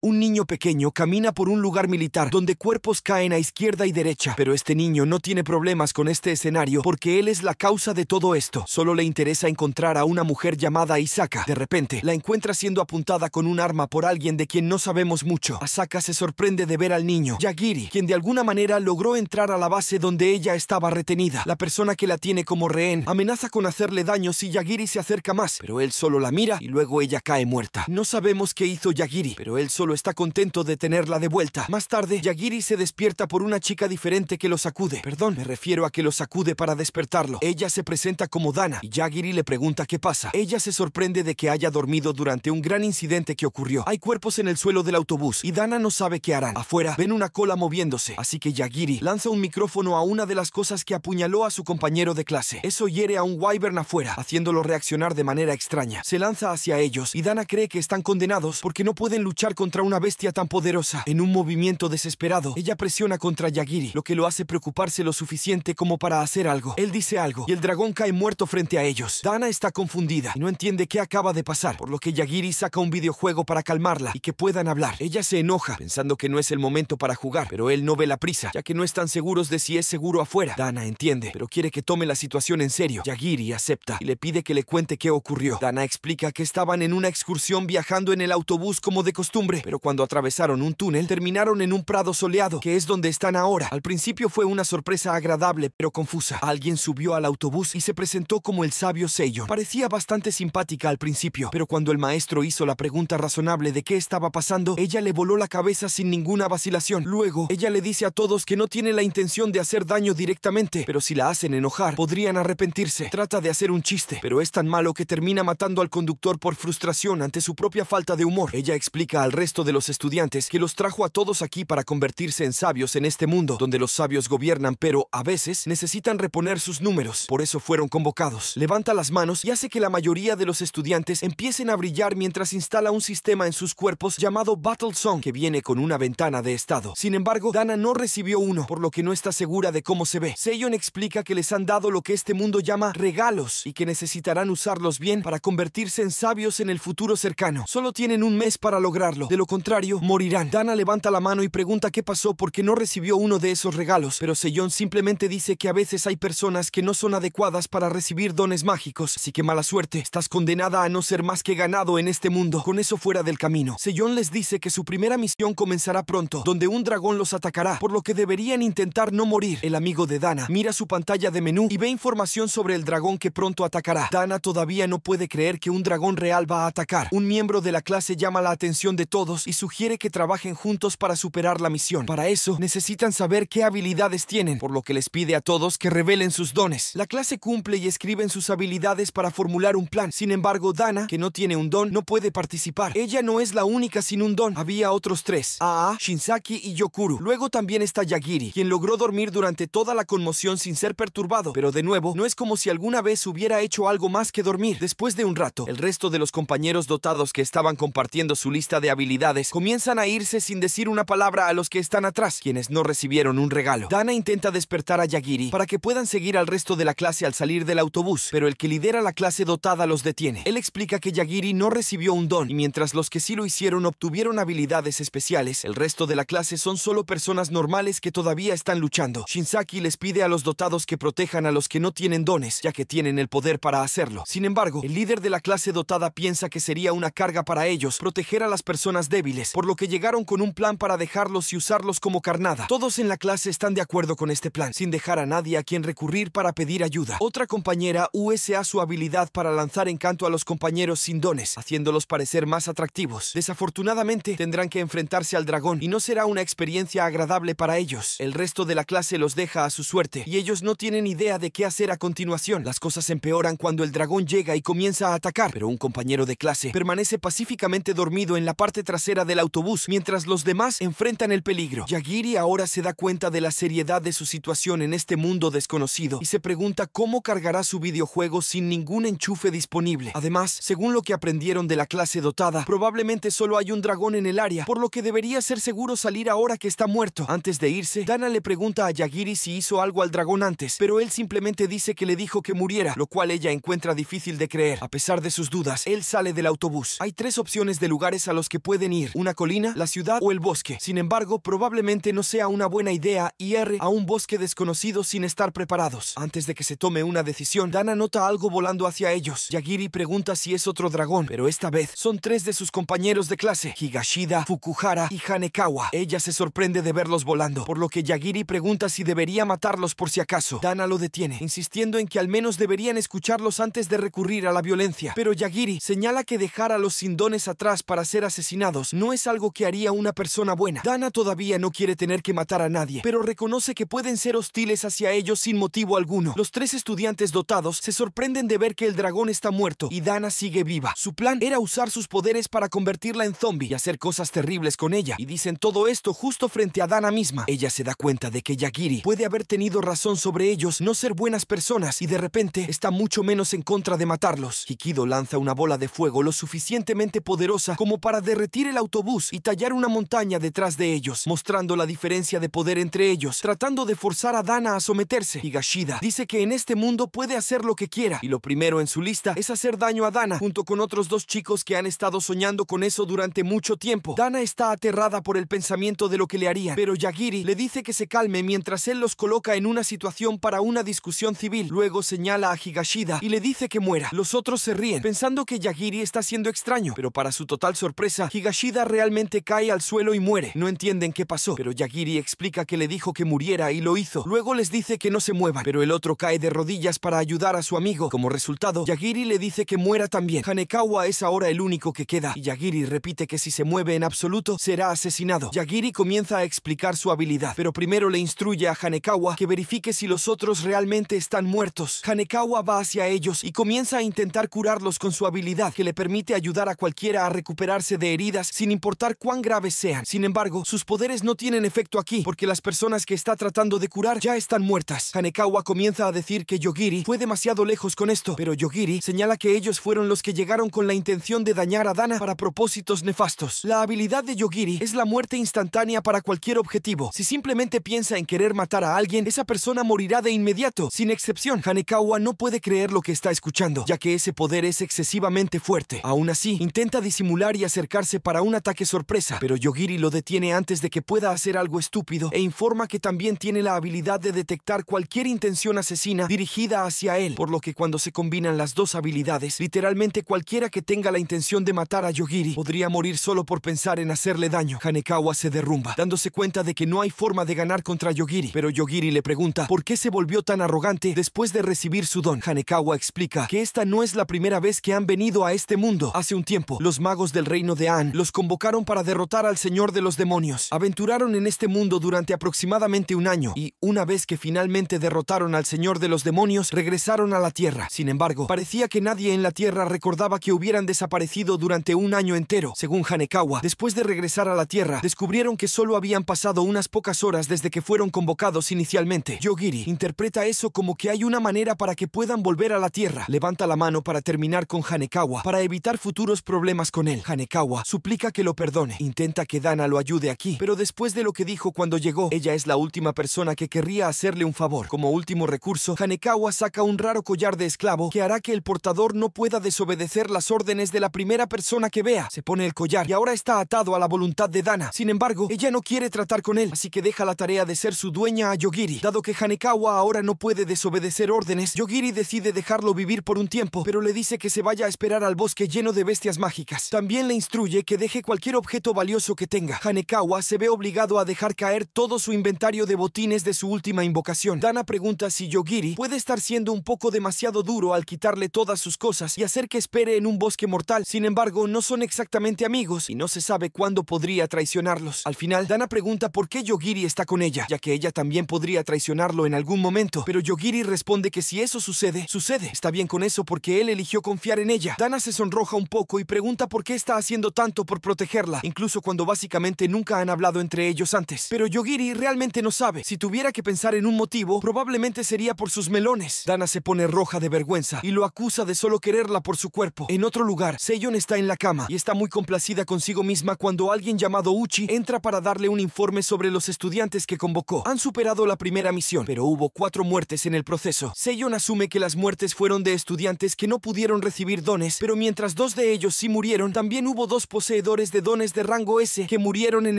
Un niño pequeño camina por un lugar militar donde cuerpos caen a izquierda y derecha, pero este niño no tiene problemas con este escenario porque él es la causa de todo esto. Solo le interesa encontrar a una mujer llamada Isaka. De repente, la encuentra siendo apuntada con un arma por alguien de quien no sabemos mucho. Asaka se sorprende de ver al niño, Yagiri, quien de alguna manera logró entrar a la base donde ella estaba retenida. La persona que la tiene como rehén amenaza con hacerle daño si Yagiri se acerca más, pero él solo la mira y luego ella cae muerta. No sabemos qué hizo Yagiri, pero él solo está contento de tenerla de vuelta. Más tarde, Yagiri se despierta por una chica diferente que lo sacude. Perdón, me refiero a que lo sacude para despertarlo. Ella se presenta como Dana y Yagiri le pregunta qué pasa. Ella se sorprende de que haya dormido durante un gran incidente que ocurrió. Hay cuerpos en el suelo del autobús y Dana no sabe qué harán. Afuera ven una cola moviéndose, así que Yagiri lanza un micrófono a una de las cosas que apuñaló a su compañero de clase. Eso hiere a un wyvern afuera, haciéndolo reaccionar de manera extraña. Se lanza hacia ellos y Dana cree que están condenados porque no pueden luchar contra una bestia tan poderosa. En un movimiento desesperado, ella presiona contra Yagiri, lo que lo hace preocuparse lo suficiente como para hacer algo. Él dice algo y el dragón cae muerto frente a ellos. Dana está confundida y no entiende qué acaba de pasar, por lo que Yagiri saca un videojuego para calmarla y que puedan hablar. Ella se enoja, pensando que no es el momento para jugar, pero él no ve la prisa, ya que no están seguros de si es seguro afuera. Dana entiende, pero quiere que tome la situación en serio. Yagiri acepta y le pide que le cuente qué ocurrió. Dana explica que estaban en una excursión viajando en el autobús como de costumbre, pero cuando atravesaron un túnel, terminaron en un prado soleado, que es donde están ahora. Al principio fue una sorpresa agradable, pero confusa. Alguien subió al autobús y se presentó como el sabio sello. Parecía bastante simpática al principio, pero cuando el maestro hizo la pregunta razonable de qué estaba pasando, ella le voló la cabeza sin ninguna vacilación. Luego, ella le dice a todos que no tiene la intención de hacer daño directamente, pero si la hacen enojar, podrían arrepentirse. Trata de hacer un chiste, pero es tan malo que termina matando al conductor por frustración ante su propia falta de humor. Ella explica al resto de los estudiantes que los trajo a todos aquí para convertirse en sabios en este mundo, donde los sabios gobiernan, pero a veces necesitan reponer sus números. Por eso fueron convocados. Levanta las manos y hace que la mayoría de los estudiantes empiecen a brillar mientras instala un sistema en sus cuerpos llamado Battle Song, que viene con una ventana de estado. Sin embargo, Dana no recibió uno, por lo que no está segura de cómo se ve. Seion explica que les han dado lo que este mundo llama regalos y que necesitarán usarlos bien para convertirse en sabios en el futuro cercano. Solo tienen un mes para lograrlo, de lo contrario, morirán. Dana levanta la mano y pregunta qué pasó porque no recibió uno de esos regalos, pero Sejong simplemente dice que a veces hay personas que no son adecuadas para recibir dones mágicos, así que mala suerte, estás condenada a no ser más que ganado en este mundo, con eso fuera del camino. Sejong les dice que su primera misión comenzará pronto, donde un dragón los atacará, por lo que deberían intentar no morir. El amigo de Dana mira su pantalla de menú y ve información sobre el dragón que pronto atacará. Dana todavía no puede creer que un dragón real va a atacar. Un miembro de la clase llama la atención de todos y sugiere que trabajen juntos para superar la misión. Para eso, necesitan saber qué habilidades tienen, por lo que les pide a todos que revelen sus dones. La clase cumple y escriben sus habilidades para formular un plan. Sin embargo, Dana, que no tiene un don, no puede participar. Ella no es la única sin un don. Había otros tres, Aa, Shinsaki y Yokuru. Luego también está Yagiri, quien logró dormir durante toda la conmoción sin ser perturbado. Pero de nuevo, no es como si alguna vez hubiera hecho algo más que dormir. Después de un rato, el resto de los compañeros dotados que estaban compartiendo su lista de habilidades comienzan a irse sin decir una palabra a los que están atrás, quienes no recibieron un regalo. Dana intenta despertar a Yagiri para que puedan seguir al resto de la clase al salir del autobús, pero el que lidera la clase dotada los detiene. Él explica que Yagiri no recibió un don, y mientras los que sí lo hicieron obtuvieron habilidades especiales, el resto de la clase son solo personas normales que todavía están luchando. Shinsaki les pide a los dotados que protejan a los que no tienen dones, ya que tienen el poder para hacerlo. Sin embargo, el líder de la clase dotada piensa que sería una carga para ellos proteger a las personas débiles, por lo que llegaron con un plan para dejarlos y usarlos como carnada. Todos en la clase están de acuerdo con este plan, sin dejar a nadie a quien recurrir para pedir ayuda. Otra compañera USA su habilidad para lanzar encanto a los compañeros sin dones, haciéndolos parecer más atractivos. Desafortunadamente, tendrán que enfrentarse al dragón y no será una experiencia agradable para ellos. El resto de la clase los deja a su suerte y ellos no tienen idea de qué hacer a continuación. Las cosas empeoran cuando el dragón llega y comienza a atacar, pero un compañero de clase permanece pacíficamente dormido en la parte trasera trasera del autobús mientras los demás enfrentan el peligro. Yagiri ahora se da cuenta de la seriedad de su situación en este mundo desconocido y se pregunta cómo cargará su videojuego sin ningún enchufe disponible. Además, según lo que aprendieron de la clase dotada, probablemente solo hay un dragón en el área, por lo que debería ser seguro salir ahora que está muerto. Antes de irse, Dana le pregunta a Yagiri si hizo algo al dragón antes, pero él simplemente dice que le dijo que muriera, lo cual ella encuentra difícil de creer. A pesar de sus dudas, él sale del autobús. Hay tres opciones de lugares a los que puede ir, una colina, la ciudad o el bosque. Sin embargo, probablemente no sea una buena idea ir a un bosque desconocido sin estar preparados. Antes de que se tome una decisión, Dana nota algo volando hacia ellos. Yagiri pregunta si es otro dragón, pero esta vez son tres de sus compañeros de clase, Higashida, Fukuhara y Hanekawa. Ella se sorprende de verlos volando, por lo que Yagiri pregunta si debería matarlos por si acaso. Dana lo detiene, insistiendo en que al menos deberían escucharlos antes de recurrir a la violencia. Pero Yagiri señala que dejar a los sindones atrás para ser asesinados no es algo que haría una persona buena. Dana todavía no quiere tener que matar a nadie, pero reconoce que pueden ser hostiles hacia ellos sin motivo alguno. Los tres estudiantes dotados se sorprenden de ver que el dragón está muerto y Dana sigue viva. Su plan era usar sus poderes para convertirla en zombie y hacer cosas terribles con ella. Y dicen todo esto justo frente a Dana misma. Ella se da cuenta de que Yagiri puede haber tenido razón sobre ellos no ser buenas personas y de repente está mucho menos en contra de matarlos. Hikido lanza una bola de fuego lo suficientemente poderosa como para derretir el autobús y tallar una montaña detrás de ellos, mostrando la diferencia de poder entre ellos, tratando de forzar a Dana a someterse. Higashida dice que en este mundo puede hacer lo que quiera, y lo primero en su lista es hacer daño a Dana, junto con otros dos chicos que han estado soñando con eso durante mucho tiempo. Dana está aterrada por el pensamiento de lo que le harían, pero Yagiri le dice que se calme mientras él los coloca en una situación para una discusión civil. Luego señala a Higashida y le dice que muera. Los otros se ríen, pensando que Yagiri está siendo extraño, pero para su total sorpresa, Higashida Shida realmente cae al suelo y muere. No entienden qué pasó, pero Yagiri explica que le dijo que muriera y lo hizo. Luego les dice que no se muevan, pero el otro cae de rodillas para ayudar a su amigo. Como resultado, Yagiri le dice que muera también. Hanekawa es ahora el único que queda, y Yagiri repite que si se mueve en absoluto, será asesinado. Yagiri comienza a explicar su habilidad, pero primero le instruye a Hanekawa que verifique si los otros realmente están muertos. Hanekawa va hacia ellos y comienza a intentar curarlos con su habilidad, que le permite ayudar a cualquiera a recuperarse de heridas sin importar cuán graves sean. Sin embargo, sus poderes no tienen efecto aquí porque las personas que está tratando de curar ya están muertas. Hanekawa comienza a decir que Yogiri fue demasiado lejos con esto, pero Yogiri señala que ellos fueron los que llegaron con la intención de dañar a Dana para propósitos nefastos. La habilidad de Yogiri es la muerte instantánea para cualquier objetivo. Si simplemente piensa en querer matar a alguien, esa persona morirá de inmediato, sin excepción. Hanekawa no puede creer lo que está escuchando, ya que ese poder es excesivamente fuerte. Aún así, intenta disimular y acercarse para un ataque sorpresa, pero Yogiri lo detiene antes de que pueda hacer algo estúpido e informa que también tiene la habilidad de detectar cualquier intención asesina dirigida hacia él, por lo que cuando se combinan las dos habilidades, literalmente cualquiera que tenga la intención de matar a Yogiri podría morir solo por pensar en hacerle daño. Hanekawa se derrumba, dándose cuenta de que no hay forma de ganar contra Yogiri, pero Yogiri le pregunta por qué se volvió tan arrogante después de recibir su don. Hanekawa explica que esta no es la primera vez que han venido a este mundo. Hace un tiempo, los magos del reino de An los convocaron para derrotar al Señor de los Demonios. Aventuraron en este mundo durante aproximadamente un año y una vez que finalmente derrotaron al Señor de los Demonios, regresaron a la Tierra. Sin embargo, parecía que nadie en la Tierra recordaba que hubieran desaparecido durante un año entero. Según Hanekawa, después de regresar a la Tierra, descubrieron que solo habían pasado unas pocas horas desde que fueron convocados inicialmente. Yogiri interpreta eso como que hay una manera para que puedan volver a la Tierra. Levanta la mano para terminar con Hanekawa, para evitar futuros problemas con él. Hanekawa su que lo perdone. Intenta que Dana lo ayude aquí, pero después de lo que dijo cuando llegó, ella es la última persona que querría hacerle un favor. Como último recurso, Hanekawa saca un raro collar de esclavo que hará que el portador no pueda desobedecer las órdenes de la primera persona que vea. Se pone el collar y ahora está atado a la voluntad de Dana. Sin embargo, ella no quiere tratar con él, así que deja la tarea de ser su dueña a Yogiri. Dado que Hanekawa ahora no puede desobedecer órdenes, Yogiri decide dejarlo vivir por un tiempo, pero le dice que se vaya a esperar al bosque lleno de bestias mágicas. También le instruye que deje cualquier objeto valioso que tenga. Hanekawa se ve obligado a dejar caer todo su inventario de botines de su última invocación. Dana pregunta si Yogiri puede estar siendo un poco demasiado duro al quitarle todas sus cosas y hacer que espere en un bosque mortal. Sin embargo, no son exactamente amigos y no se sabe cuándo podría traicionarlos. Al final, Dana pregunta por qué Yogiri está con ella, ya que ella también podría traicionarlo en algún momento. Pero Yogiri responde que si eso sucede, sucede. Está bien con eso porque él eligió confiar en ella. Dana se sonroja un poco y pregunta por qué está haciendo tanto por protegerla, incluso cuando básicamente nunca han hablado entre ellos antes. Pero Yogiri realmente no sabe. Si tuviera que pensar en un motivo, probablemente sería por sus melones. Dana se pone roja de vergüenza y lo acusa de solo quererla por su cuerpo. En otro lugar, Seiyon está en la cama y está muy complacida consigo misma cuando alguien llamado Uchi entra para darle un informe sobre los estudiantes que convocó. Han superado la primera misión, pero hubo cuatro muertes en el proceso. Seiyon asume que las muertes fueron de estudiantes que no pudieron recibir dones, pero mientras dos de ellos sí murieron, también hubo dos poseedores de dones de rango S que murieron en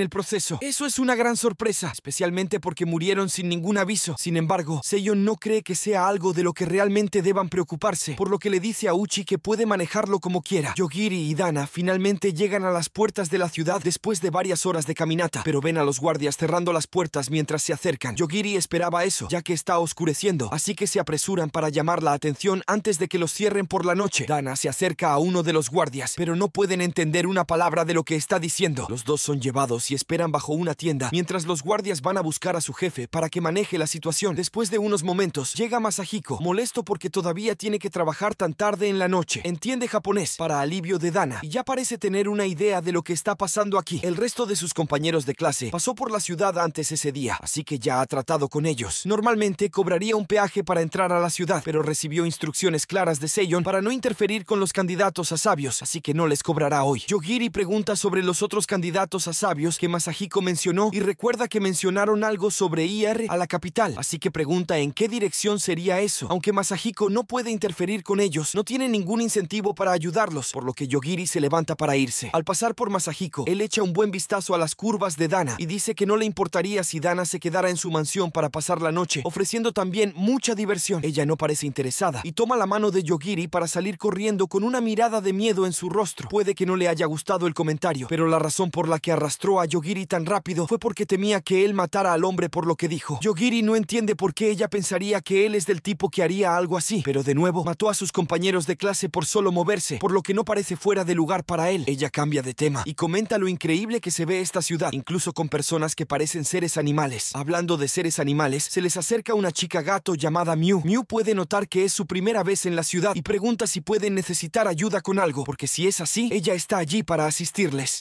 el proceso. Eso es una gran sorpresa, especialmente porque murieron sin ningún aviso. Sin embargo, Seiyo no cree que sea algo de lo que realmente deban preocuparse, por lo que le dice a Uchi que puede manejarlo como quiera. Yogiri y Dana finalmente llegan a las puertas de la ciudad después de varias horas de caminata, pero ven a los guardias cerrando las puertas mientras se acercan. Yogiri esperaba eso, ya que está oscureciendo, así que se apresuran para llamar la atención antes de que los cierren por la noche. Dana se acerca a uno de los guardias, pero no pueden entender una palabra de lo que está diciendo. Los dos son llevados y esperan bajo una tienda mientras los guardias van a buscar a su jefe para que maneje la situación. Después de unos momentos, llega Masahiko, molesto porque todavía tiene que trabajar tan tarde en la noche. Entiende japonés, para alivio de Dana, y ya parece tener una idea de lo que está pasando aquí. El resto de sus compañeros de clase pasó por la ciudad antes ese día, así que ya ha tratado con ellos. Normalmente cobraría un peaje para entrar a la ciudad, pero recibió instrucciones claras de Seiyon para no interferir con los candidatos a sabios, así que no les cobrará hoy. Yogiri pregunta sobre los otros candidatos a sabios que Masahiko mencionó y recuerda que mencionaron algo sobre IR a la capital, así que pregunta en qué dirección sería eso. Aunque Masahiko no puede interferir con ellos, no tiene ningún incentivo para ayudarlos, por lo que Yogiri se levanta para irse. Al pasar por Masahiko, él echa un buen vistazo a las curvas de Dana y dice que no le importaría si Dana se quedara en su mansión para pasar la noche, ofreciendo también mucha diversión. Ella no parece interesada y toma la mano de Yogiri para salir corriendo con una mirada de miedo en su rostro. Puede que no le haya gustado el comentario, pero la razón por la que arrastró a Yogiri tan rápido fue porque temía que él matara al hombre por lo que dijo. Yogiri no entiende por qué ella pensaría que él es del tipo que haría algo así, pero de nuevo mató a sus compañeros de clase por solo moverse, por lo que no parece fuera de lugar para él. Ella cambia de tema y comenta lo increíble que se ve esta ciudad, incluso con personas que parecen seres animales. Hablando de seres animales, se les acerca una chica gato llamada Mew. Mew puede notar que es su primera vez en la ciudad y pregunta si pueden necesitar ayuda con algo, porque si es así, ella está allí para asistir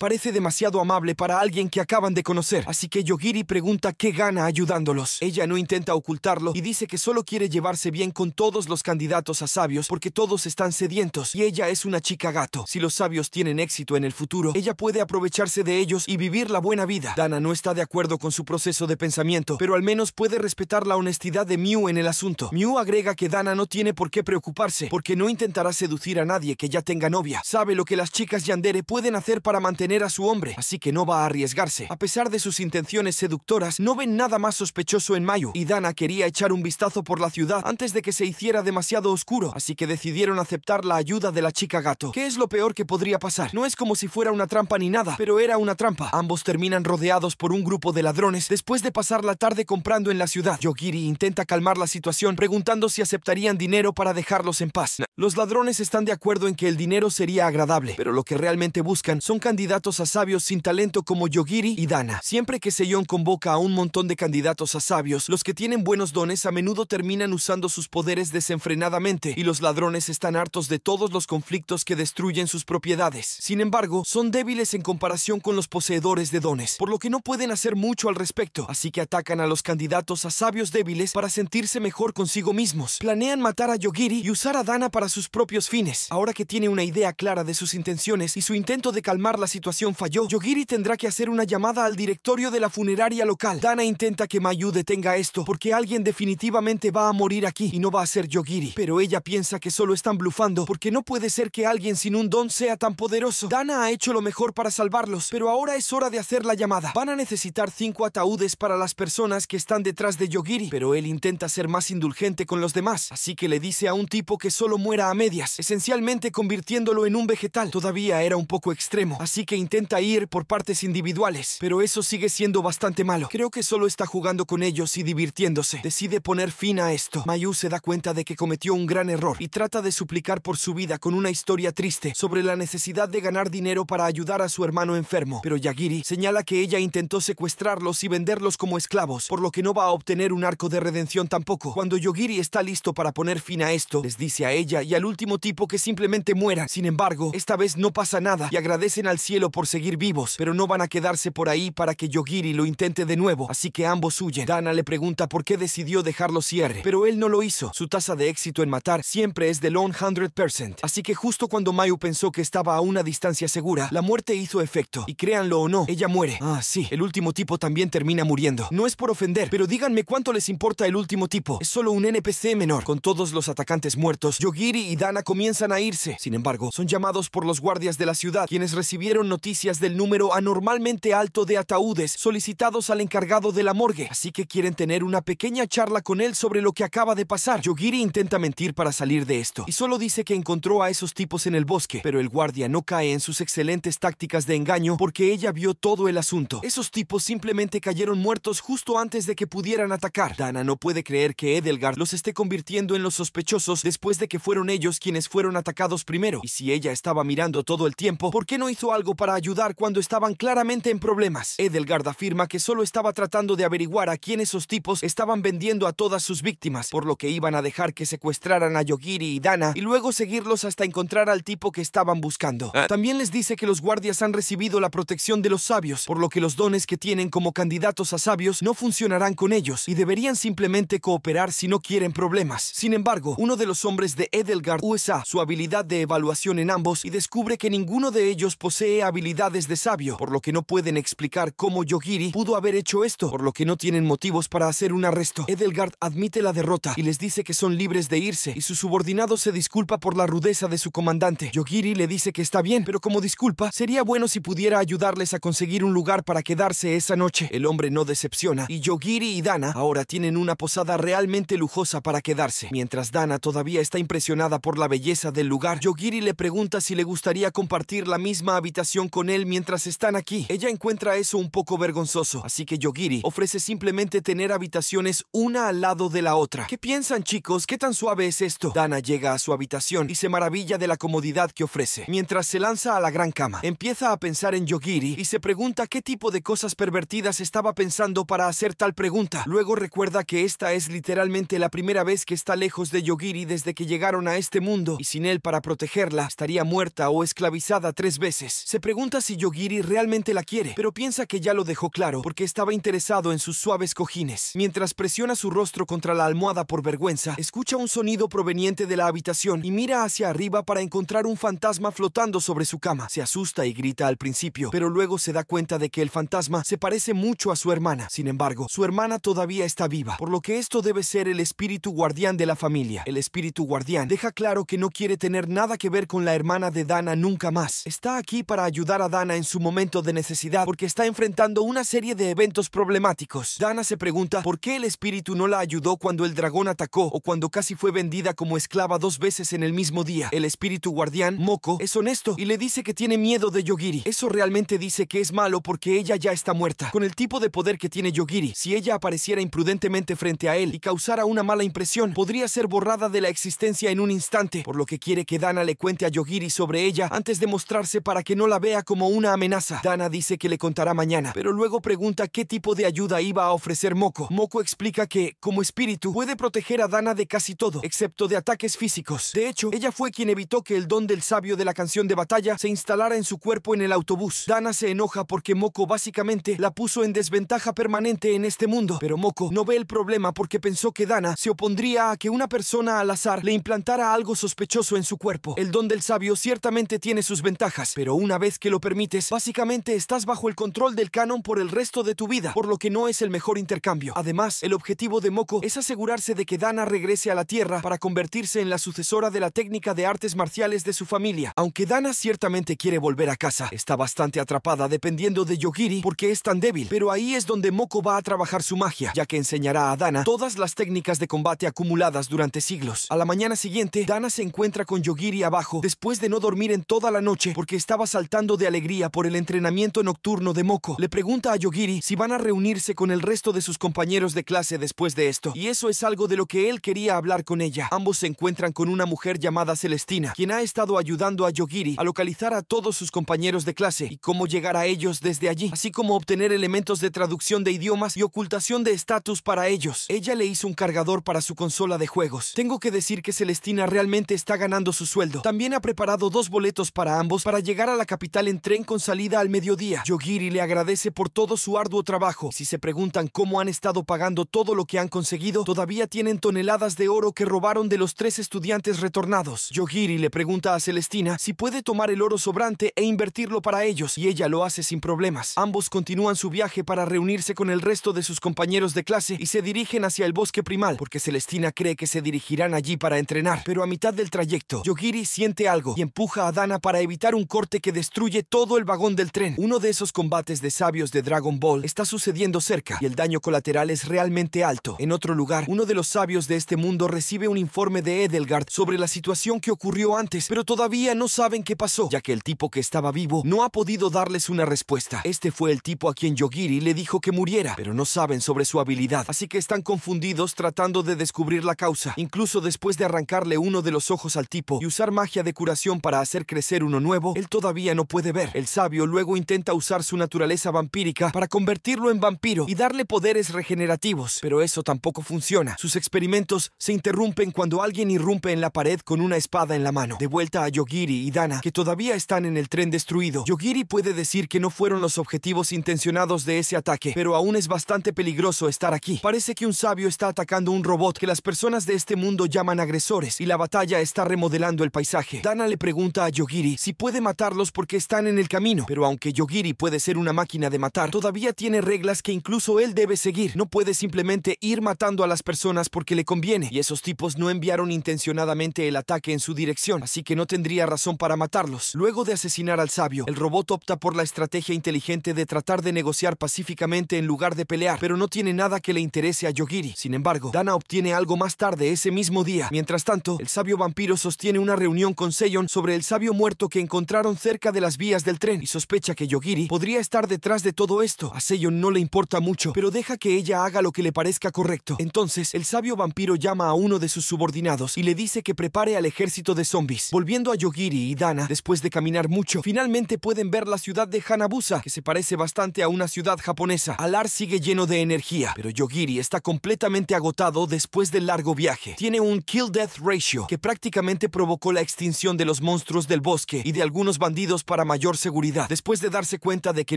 Parece demasiado amable para alguien que acaban de conocer, así que Yogiri pregunta qué gana ayudándolos. Ella no intenta ocultarlo y dice que solo quiere llevarse bien con todos los candidatos a sabios porque todos están sedientos y ella es una chica gato. Si los sabios tienen éxito en el futuro, ella puede aprovecharse de ellos y vivir la buena vida. Dana no está de acuerdo con su proceso de pensamiento, pero al menos puede respetar la honestidad de Mew en el asunto. Mew agrega que Dana no tiene por qué preocuparse porque no intentará seducir a nadie que ya tenga novia. Sabe lo que las chicas Yandere pueden hacer hacer para mantener a su hombre, así que no va a arriesgarse. A pesar de sus intenciones seductoras, no ven nada más sospechoso en Mayu, y Dana quería echar un vistazo por la ciudad antes de que se hiciera demasiado oscuro, así que decidieron aceptar la ayuda de la chica gato. ¿Qué es lo peor que podría pasar? No es como si fuera una trampa ni nada, pero era una trampa. Ambos terminan rodeados por un grupo de ladrones después de pasar la tarde comprando en la ciudad. Yogiri intenta calmar la situación preguntando si aceptarían dinero para dejarlos en paz. Los ladrones están de acuerdo en que el dinero sería agradable, pero lo que realmente buscan son candidatos a sabios sin talento como Yogiri y Dana. Siempre que Seion convoca a un montón de candidatos a sabios, los que tienen buenos dones a menudo terminan usando sus poderes desenfrenadamente y los ladrones están hartos de todos los conflictos que destruyen sus propiedades. Sin embargo, son débiles en comparación con los poseedores de dones, por lo que no pueden hacer mucho al respecto, así que atacan a los candidatos a sabios débiles para sentirse mejor consigo mismos. Planean matar a Yogiri y usar a Dana para sus propios fines. Ahora que tiene una idea clara de sus intenciones y su intento de calmar la situación falló, Yogiri tendrá que hacer una llamada al directorio de la funeraria local. Dana intenta que Mayu detenga esto, porque alguien definitivamente va a morir aquí y no va a ser Yogiri. Pero ella piensa que solo están blufando, porque no puede ser que alguien sin un don sea tan poderoso. Dana ha hecho lo mejor para salvarlos, pero ahora es hora de hacer la llamada. Van a necesitar cinco ataúdes para las personas que están detrás de Yogiri, pero él intenta ser más indulgente con los demás, así que le dice a un tipo que solo muera a medias, esencialmente convirtiéndolo en un vegetal. Todavía era un poco extraño así que intenta ir por partes individuales, pero eso sigue siendo bastante malo. Creo que solo está jugando con ellos y divirtiéndose. Decide poner fin a esto. Mayu se da cuenta de que cometió un gran error y trata de suplicar por su vida con una historia triste sobre la necesidad de ganar dinero para ayudar a su hermano enfermo, pero Yagiri señala que ella intentó secuestrarlos y venderlos como esclavos, por lo que no va a obtener un arco de redención tampoco. Cuando Yogiri está listo para poner fin a esto, les dice a ella y al último tipo que simplemente muera. Sin embargo, esta vez no pasa nada y agradece agradecen al cielo por seguir vivos, pero no van a quedarse por ahí para que Yogiri lo intente de nuevo, así que ambos huyen. Dana le pregunta por qué decidió dejarlo cierre, pero él no lo hizo. Su tasa de éxito en matar siempre es del 100%, así que justo cuando Mayu pensó que estaba a una distancia segura, la muerte hizo efecto, y créanlo o no, ella muere. Ah, sí, el último tipo también termina muriendo. No es por ofender, pero díganme cuánto les importa el último tipo. Es solo un NPC menor. Con todos los atacantes muertos, Yogiri y Dana comienzan a irse. Sin embargo, son llamados por los guardias de la ciudad, quienes recibieron noticias del número anormalmente alto de ataúdes solicitados al encargado de la morgue, así que quieren tener una pequeña charla con él sobre lo que acaba de pasar. Yogiri intenta mentir para salir de esto y solo dice que encontró a esos tipos en el bosque, pero el guardia no cae en sus excelentes tácticas de engaño porque ella vio todo el asunto. Esos tipos simplemente cayeron muertos justo antes de que pudieran atacar. Dana no puede creer que Edelgard los esté convirtiendo en los sospechosos después de que fueron ellos quienes fueron atacados primero. Y si ella estaba mirando todo el tiempo, ¿por qué no hizo algo para ayudar cuando estaban claramente en problemas? Edelgard afirma que solo estaba tratando de averiguar a quién esos tipos estaban vendiendo a todas sus víctimas, por lo que iban a dejar que secuestraran a Yogiri y Dana y luego seguirlos hasta encontrar al tipo que estaban buscando. Ah. También les dice que los guardias han recibido la protección de los sabios, por lo que los dones que tienen como candidatos a sabios no funcionarán con ellos y deberían simplemente cooperar si no quieren problemas. Sin embargo, uno de los hombres de Edelgard usa su habilidad de evaluación en ambos y descubre que ninguno de ellos posee habilidades de sabio, por lo que no pueden explicar cómo Yogiri pudo haber hecho esto, por lo que no tienen motivos para hacer un arresto. Edelgard admite la derrota y les dice que son libres de irse, y su subordinado se disculpa por la rudeza de su comandante. Yogiri le dice que está bien, pero como disculpa, sería bueno si pudiera ayudarles a conseguir un lugar para quedarse esa noche. El hombre no decepciona, y Yogiri y Dana ahora tienen una posada realmente lujosa para quedarse. Mientras Dana todavía está impresionada por la belleza del lugar, Yogiri le pregunta si le gustaría compartir la misma misma habitación con él mientras están aquí. Ella encuentra eso un poco vergonzoso, así que Yogiri ofrece simplemente tener habitaciones una al lado de la otra. ¿Qué piensan, chicos? ¿Qué tan suave es esto? Dana llega a su habitación y se maravilla de la comodidad que ofrece, mientras se lanza a la gran cama. Empieza a pensar en Yogiri y se pregunta qué tipo de cosas pervertidas estaba pensando para hacer tal pregunta. Luego recuerda que esta es literalmente la primera vez que está lejos de Yogiri desde que llegaron a este mundo y sin él para protegerla estaría muerta o esclavizada tres veces. Se pregunta si Yogiri realmente la quiere, pero piensa que ya lo dejó claro porque estaba interesado en sus suaves cojines. Mientras presiona su rostro contra la almohada por vergüenza, escucha un sonido proveniente de la habitación y mira hacia arriba para encontrar un fantasma flotando sobre su cama. Se asusta y grita al principio, pero luego se da cuenta de que el fantasma se parece mucho a su hermana. Sin embargo, su hermana todavía está viva, por lo que esto debe ser el espíritu guardián de la familia. El espíritu guardián deja claro que no quiere tener nada que ver con la hermana de Dana nunca más. Está aquí para ayudar a Dana en su momento de necesidad porque está enfrentando una serie de eventos problemáticos. Dana se pregunta por qué el espíritu no la ayudó cuando el dragón atacó o cuando casi fue vendida como esclava dos veces en el mismo día. El espíritu guardián, Moko, es honesto y le dice que tiene miedo de Yogiri. Eso realmente dice que es malo porque ella ya está muerta. Con el tipo de poder que tiene Yogiri, si ella apareciera imprudentemente frente a él y causara una mala impresión, podría ser borrada de la existencia en un instante, por lo que quiere que Dana le cuente a Yogiri sobre ella antes de mostrarse para que no la vea como una amenaza. Dana dice que le contará mañana, pero luego pregunta qué tipo de ayuda iba a ofrecer Moco. Moco explica que, como espíritu, puede proteger a Dana de casi todo, excepto de ataques físicos. De hecho, ella fue quien evitó que el don del sabio de la canción de batalla se instalara en su cuerpo en el autobús. Dana se enoja porque Moco básicamente la puso en desventaja permanente en este mundo, pero Moco no ve el problema porque pensó que Dana se opondría a que una persona al azar le implantara algo sospechoso en su cuerpo. El don del sabio ciertamente tiene sus ventajas, pero una vez que lo permites, básicamente estás bajo el control del canon por el resto de tu vida, por lo que no es el mejor intercambio. Además, el objetivo de Moko es asegurarse de que Dana regrese a la Tierra para convertirse en la sucesora de la técnica de artes marciales de su familia. Aunque Dana ciertamente quiere volver a casa, está bastante atrapada dependiendo de Yogiri porque es tan débil, pero ahí es donde Moko va a trabajar su magia, ya que enseñará a Dana todas las técnicas de combate acumuladas durante siglos. A la mañana siguiente, Dana se encuentra con Yogiri abajo después de no dormir en toda la noche porque estaba saltando de alegría por el entrenamiento nocturno de Moko, le pregunta a Yogiri si van a reunirse con el resto de sus compañeros de clase después de esto. Y eso es algo de lo que él quería hablar con ella. Ambos se encuentran con una mujer llamada Celestina, quien ha estado ayudando a Yogiri a localizar a todos sus compañeros de clase y cómo llegar a ellos desde allí, así como obtener elementos de traducción de idiomas y ocultación de estatus para ellos. Ella le hizo un cargador para su consola de juegos. Tengo que decir que Celestina realmente está ganando su sueldo. También ha preparado dos boletos para ambos para llegar a la capital en tren con salida al mediodía. Yogiri le agradece por todo su arduo trabajo. Si se preguntan cómo han estado pagando todo lo que han conseguido, todavía tienen toneladas de oro que robaron de los tres estudiantes retornados. Yogiri le pregunta a Celestina si puede tomar el oro sobrante e invertirlo para ellos, y ella lo hace sin problemas. Ambos continúan su viaje para reunirse con el resto de sus compañeros de clase y se dirigen hacia el bosque primal, porque Celestina cree que se dirigirán allí para entrenar. Pero a mitad del trayecto, Yogiri siente algo y empuja a Dana para evitar un que destruye todo el vagón del tren. Uno de esos combates de sabios de Dragon Ball está sucediendo cerca y el daño colateral es realmente alto. En otro lugar, uno de los sabios de este mundo recibe un informe de Edelgard sobre la situación que ocurrió antes, pero todavía no saben qué pasó, ya que el tipo que estaba vivo no ha podido darles una respuesta. Este fue el tipo a quien Yogiri le dijo que muriera, pero no saben sobre su habilidad, así que están confundidos tratando de descubrir la causa. Incluso después de arrancarle uno de los ojos al tipo y usar magia de curación para hacer crecer uno nuevo, el todavía no puede ver. El sabio luego intenta usar su naturaleza vampírica para convertirlo en vampiro y darle poderes regenerativos, pero eso tampoco funciona. Sus experimentos se interrumpen cuando alguien irrumpe en la pared con una espada en la mano. De vuelta a Yogiri y Dana, que todavía están en el tren destruido, Yogiri puede decir que no fueron los objetivos intencionados de ese ataque, pero aún es bastante peligroso estar aquí. Parece que un sabio está atacando un robot que las personas de este mundo llaman agresores y la batalla está remodelando el paisaje. Dana le pregunta a Yogiri si puede matarlos porque están en el camino. Pero aunque Yogiri puede ser una máquina de matar, todavía tiene reglas que incluso él debe seguir. No puede simplemente ir matando a las personas porque le conviene. Y esos tipos no enviaron intencionadamente el ataque en su dirección, así que no tendría razón para matarlos. Luego de asesinar al sabio, el robot opta por la estrategia inteligente de tratar de negociar pacíficamente en lugar de pelear, pero no tiene nada que le interese a Yogiri. Sin embargo, Dana obtiene algo más tarde ese mismo día. Mientras tanto, el sabio vampiro sostiene una reunión con Seyon sobre el sabio muerto que encontraron cerca de las vías del tren y sospecha que Yogiri podría estar detrás de todo esto. A Seiyo no le importa mucho, pero deja que ella haga lo que le parezca correcto. Entonces, el sabio vampiro llama a uno de sus subordinados y le dice que prepare al ejército de zombies. Volviendo a Yogiri y Dana, después de caminar mucho, finalmente pueden ver la ciudad de Hanabusa, que se parece bastante a una ciudad japonesa. Alar sigue lleno de energía, pero Yogiri está completamente agotado después del largo viaje. Tiene un kill-death ratio que prácticamente provocó la extinción de los monstruos del bosque y de algunos bandidos para mayor seguridad. Después de darse cuenta de que